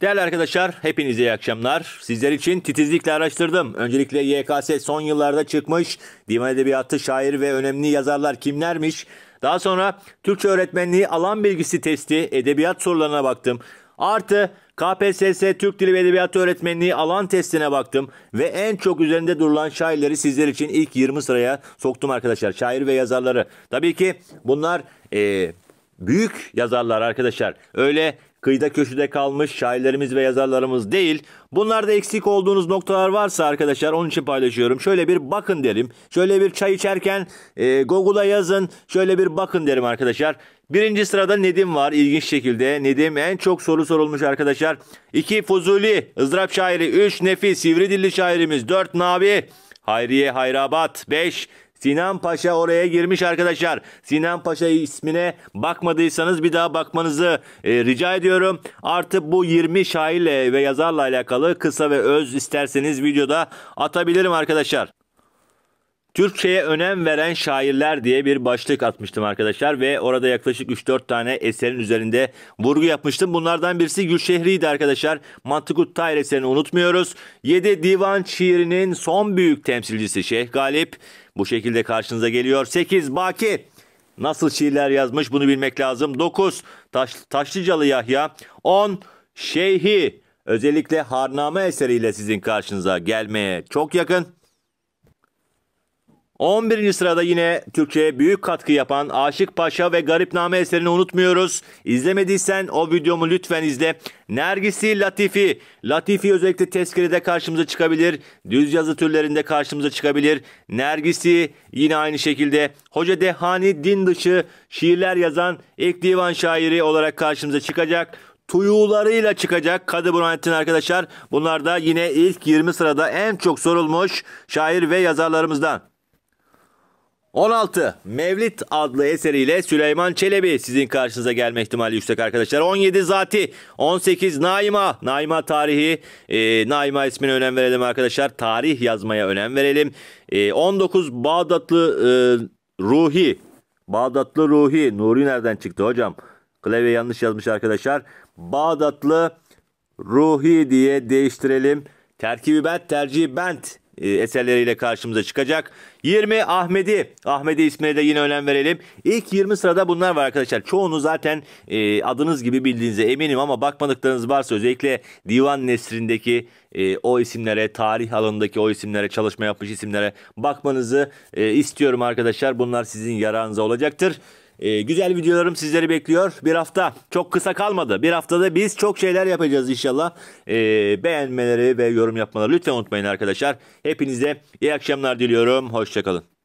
Değerli arkadaşlar, hepinize iyi akşamlar. Sizler için titizlikle araştırdım. Öncelikle YKS son yıllarda çıkmış, divan edebiyatı şair ve önemli yazarlar kimlermiş? Daha sonra Türkçe öğretmenliği alan bilgisi testi, edebiyat sorularına baktım. Artı KPSS Türk Dili ve Edebiyatı Öğretmenliği alan testine baktım ve en çok üzerinde durulan şairleri sizler için ilk 20 sıraya soktum arkadaşlar. Şair ve yazarları. Tabii ki bunlar e, büyük yazarlar arkadaşlar. Öyle kıyıda köşede kalmış şairlerimiz ve yazarlarımız değil. Bunlarda eksik olduğunuz noktalar varsa arkadaşlar onun için paylaşıyorum. Şöyle bir bakın derim. Şöyle bir çay içerken e, Google'a yazın. Şöyle bir bakın derim arkadaşlar. Birinci sırada Nedim var ilginç şekilde. Nedim en çok soru sorulmuş arkadaşlar. 2 Fuzuli, ızdırap şairi. 3 Nefi, sivri dilli şairimiz. 4 Nabi, Hayriye Hayrabat. 5 Sinan Paşa oraya girmiş arkadaşlar. Sinan Paşa ismine bakmadıysanız bir daha bakmanızı e, rica ediyorum. Artı bu 20 şairle ve yazarla alakalı kısa ve öz isterseniz videoda atabilirim arkadaşlar. Türkçe'ye önem veren şairler diye bir başlık atmıştım arkadaşlar ve orada yaklaşık 3-4 tane eserin üzerinde vurgu yapmıştım. Bunlardan birisi Gülşehri'ydi arkadaşlar. Mantıkut Tahir eserini unutmuyoruz. 7 divan şiirinin son büyük temsilcisi Şeyh Galip bu şekilde karşınıza geliyor. 8 Baki nasıl şiirler yazmış bunu bilmek lazım. 9 Taş, Taşlıcalı Yahya 10 Şeyhi özellikle Harname eseriyle sizin karşınıza gelmeye çok yakın. 11. sırada yine Türkçe'ye büyük katkı yapan Aşık Paşa ve Garip Garipname eserini unutmuyoruz. İzlemediysen o videomu lütfen izle. Nergisi Latifi. Latifi özellikle tezkerede karşımıza çıkabilir. Düz yazı türlerinde karşımıza çıkabilir. Nergisi yine aynı şekilde. Hoca Dehani din dışı şiirler yazan ilk divan şairi olarak karşımıza çıkacak tuyularıyla çıkacak Kadı Burhanettin arkadaşlar. Bunlar da yine ilk 20 sırada en çok sorulmuş şair ve yazarlarımızdan. 16 Mevlit adlı eseriyle Süleyman Çelebi sizin karşınıza gelme ihtimali yüksek arkadaşlar. 17 Zati, 18 Naima. Naima tarihi, e, Naima ismine önem verelim arkadaşlar. Tarih yazmaya önem verelim. E, 19 Bağdatlı e, Ruhi. Bağdatlı Ruhi. Nuri nereden çıktı hocam? Klavye yanlış yazmış arkadaşlar. Bağdatlı Ruhi diye değiştirelim. Terkibi bent, tercihi bent e, eserleriyle karşımıza çıkacak. 20 Ahmedi. Ahmedi ismine de yine önem verelim. İlk 20 sırada bunlar var arkadaşlar. Çoğunu zaten e, adınız gibi bildiğinize eminim ama bakmadıklarınız varsa özellikle Divan Nesri'ndeki e, o isimlere, tarih alanındaki o isimlere, çalışma yapmış isimlere bakmanızı e, istiyorum arkadaşlar. Bunlar sizin yararınıza olacaktır. E, güzel videolarım sizleri bekliyor. Bir hafta çok kısa kalmadı. Bir haftada biz çok şeyler yapacağız inşallah. E, beğenmeleri ve yorum yapmaları lütfen unutmayın arkadaşlar. Hepinize iyi akşamlar diliyorum. Hoşçakalın.